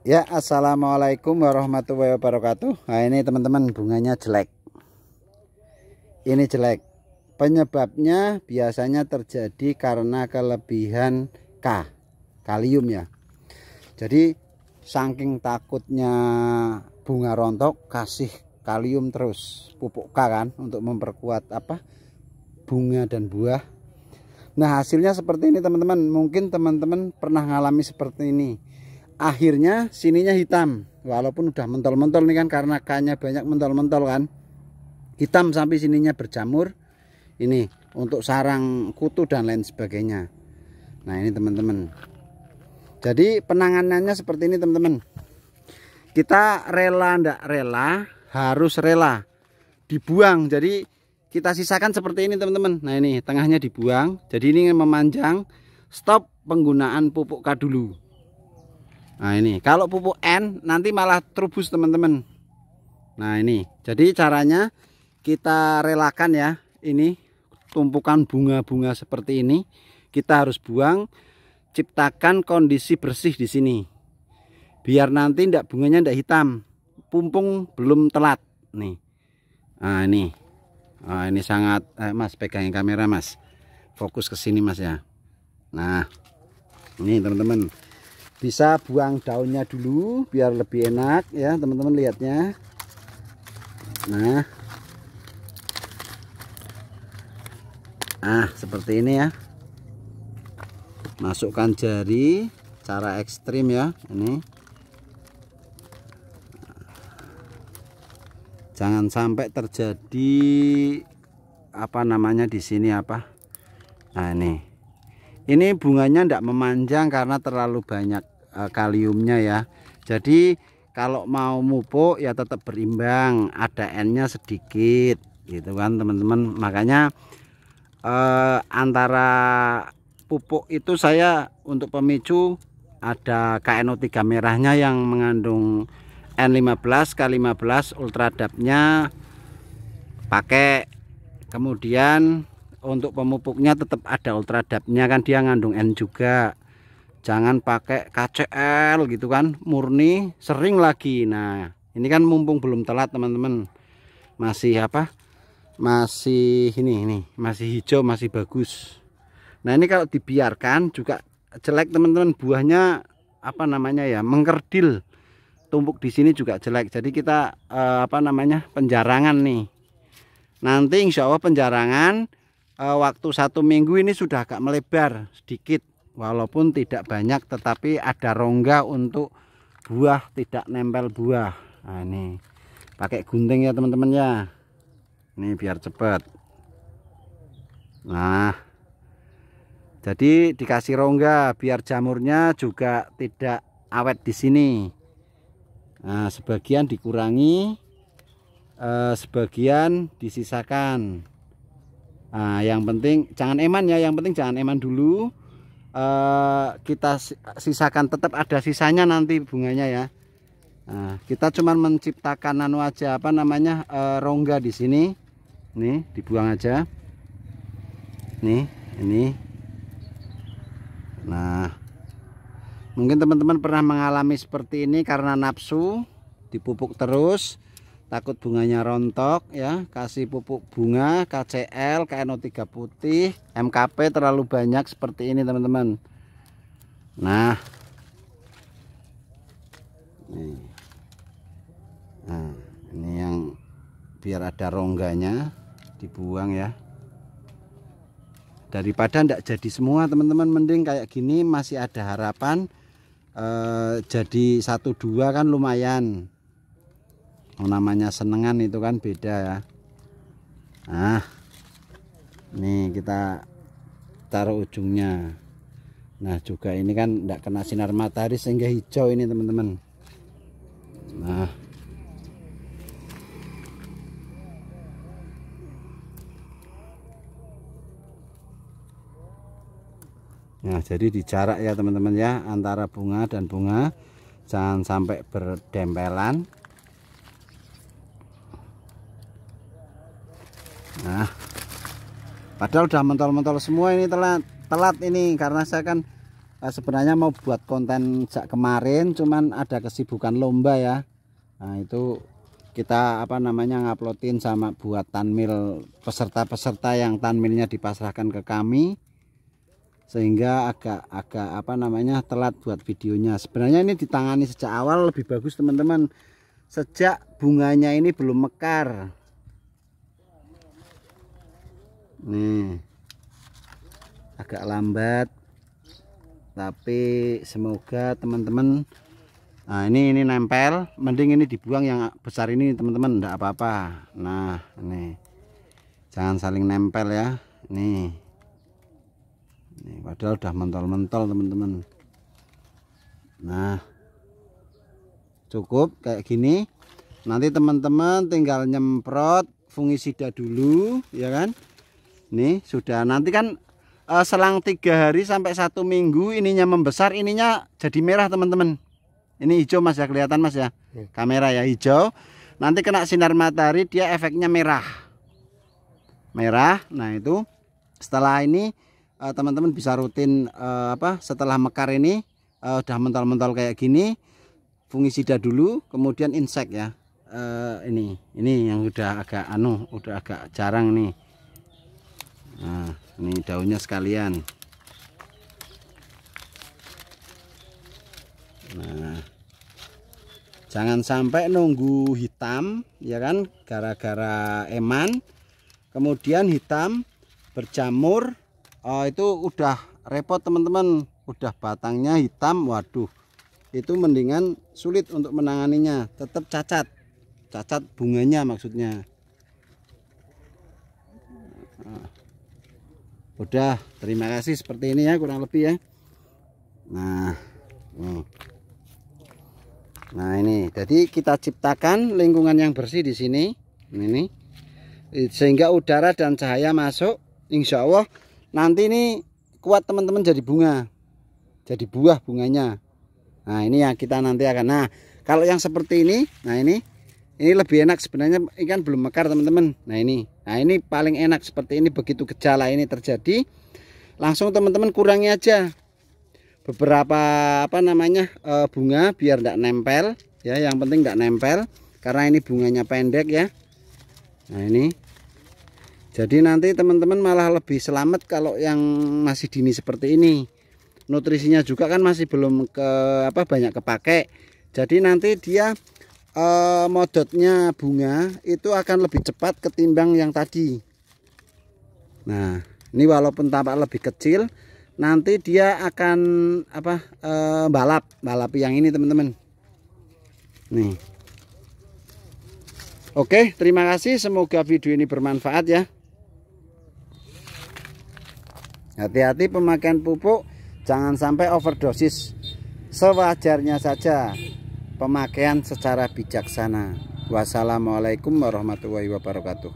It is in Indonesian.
Ya assalamualaikum warahmatullahi wabarakatuh Nah ini teman-teman bunganya jelek Ini jelek Penyebabnya biasanya terjadi karena kelebihan K Kalium ya Jadi saking takutnya bunga rontok kasih kalium terus Pupuk K kan untuk memperkuat apa bunga dan buah Nah hasilnya seperti ini teman-teman Mungkin teman-teman pernah ngalami seperti ini akhirnya sininya hitam walaupun udah mentol-mentol nih kan karena kanya banyak mentol-mentol kan hitam sampai sininya berjamur ini untuk sarang kutu dan lain sebagainya nah ini teman-teman jadi penanganannya seperti ini teman-teman kita rela ndak rela harus rela dibuang jadi kita sisakan seperti ini teman-teman nah ini tengahnya dibuang jadi ini memanjang stop penggunaan pupuk K dulu Nah ini, kalau pupuk N nanti malah terubus teman-teman. Nah ini, jadi caranya kita relakan ya. Ini tumpukan bunga-bunga seperti ini kita harus buang. Ciptakan kondisi bersih di sini. Biar nanti ndak bunganya ndak hitam. Pumpung belum telat nih. Nah ini, nah, ini sangat eh, Mas pegangin kamera Mas. Fokus ke sini Mas ya. Nah, ini teman-teman bisa buang daunnya dulu biar lebih enak ya teman-teman lihatnya nah nah seperti ini ya masukkan jari cara ekstrim ya ini jangan sampai terjadi apa namanya di sini apa nah ini ini bunganya tidak memanjang karena terlalu banyak Eh, kaliumnya ya jadi kalau mau mupuk ya tetap berimbang ada N-nya sedikit gitu kan teman-teman makanya eh, antara pupuk itu saya untuk pemicu ada KNO3 merahnya yang mengandung N15 K15 ultradapnya pakai kemudian untuk pemupuknya tetap ada ultradapnya kan dia ngandung N juga jangan pakai KCL gitu kan murni sering lagi nah ini kan mumpung belum telat teman-teman masih apa masih ini ini masih hijau masih bagus nah ini kalau dibiarkan juga jelek teman-teman buahnya apa namanya ya mengkerdil tumpuk di sini juga jelek jadi kita eh, apa namanya penjarangan nih nanti insya Allah penjarangan eh, waktu satu minggu ini sudah agak melebar sedikit walaupun tidak banyak tetapi ada rongga untuk buah tidak nempel buah nah ini pakai gunting ya teman-teman ya ini biar cepat nah jadi dikasih rongga biar jamurnya juga tidak awet di sini nah sebagian dikurangi eh, sebagian disisakan nah yang penting jangan eman ya yang penting jangan eman dulu Eh, kita sisakan tetap ada sisanya nanti bunganya ya nah, kita cuman menciptakan nano aja apa namanya uh, rongga di sini nih dibuang aja nih ini nah mungkin teman-teman pernah mengalami seperti ini karena nafsu dipupuk terus takut bunganya rontok ya kasih pupuk bunga KCL KNO3 putih MKP terlalu banyak seperti ini teman-teman nah ini. nah ini yang biar ada rongganya dibuang ya daripada tidak jadi semua teman-teman mending kayak gini masih ada harapan eh, jadi satu dua kan lumayan oh, namanya senengan itu kan beda ya nah nih kita taruh ujungnya nah juga ini kan tidak kena sinar matahari sehingga hijau ini teman-teman nah Nah, jadi di jarak ya teman-teman ya antara bunga dan bunga jangan sampai berdempelan padahal udah mentol-mentol semua ini telat telat ini karena saya kan eh, sebenarnya mau buat konten sejak kemarin cuman ada kesibukan lomba ya nah itu kita apa namanya nguploadin sama buat tanmil peserta-peserta yang tanmilnya dipasrahkan ke kami sehingga agak agak apa namanya telat buat videonya sebenarnya ini ditangani sejak awal lebih bagus teman-teman sejak bunganya ini belum mekar nih agak lambat tapi semoga teman-teman nah ini ini nempel mending ini dibuang yang besar ini teman-teman enggak apa-apa nah ini jangan saling nempel ya nih ini padahal udah mentol-mentol teman-teman nah cukup kayak gini nanti teman-teman tinggal nyemprot fungisida dulu ya kan Nih sudah nanti kan eh, selang tiga hari sampai satu minggu ininya membesar ininya jadi merah teman-teman. Ini hijau mas ya kelihatan mas ya iya. kamera ya hijau. Nanti kena sinar matahari dia efeknya merah. Merah. Nah itu setelah ini eh, teman-teman bisa rutin eh, apa setelah mekar ini uh, udah mentol-mentol kayak gini fungisida dulu kemudian insek ya ini ini yang udah agak anu udah agak jarang nih nah ini daunnya sekalian nah jangan sampai nunggu hitam ya kan gara-gara eman kemudian hitam berjamur oh, itu udah repot teman-teman udah batangnya hitam waduh itu mendingan sulit untuk menanganinya tetap cacat cacat bunganya maksudnya ah udah terima kasih seperti ini ya kurang lebih ya nah nah ini jadi kita ciptakan lingkungan yang bersih di sini ini sehingga udara dan cahaya masuk insya Allah nanti ini kuat teman-teman jadi bunga jadi buah bunganya nah ini yang kita nanti akan nah kalau yang seperti ini nah ini ini lebih enak sebenarnya ikan belum mekar teman-teman nah ini Nah ini paling enak seperti ini begitu gejala ini terjadi langsung teman-teman kurangi aja beberapa apa namanya e, bunga biar tidak nempel ya yang penting tidak nempel karena ini bunganya pendek ya nah ini jadi nanti teman-teman malah lebih selamat kalau yang masih dini seperti ini nutrisinya juga kan masih belum ke apa banyak kepake jadi nanti dia Eh, modotnya bunga itu akan lebih cepat ketimbang yang tadi nah ini walaupun tampak lebih kecil nanti dia akan apa eh, balap balap yang ini teman-teman nih Oke terima kasih semoga video ini bermanfaat ya Hati-hati pemakaian pupuk jangan sampai overdosis sewajarnya saja pemakaian secara bijaksana. Wassalamualaikum warahmatullahi wabarakatuh.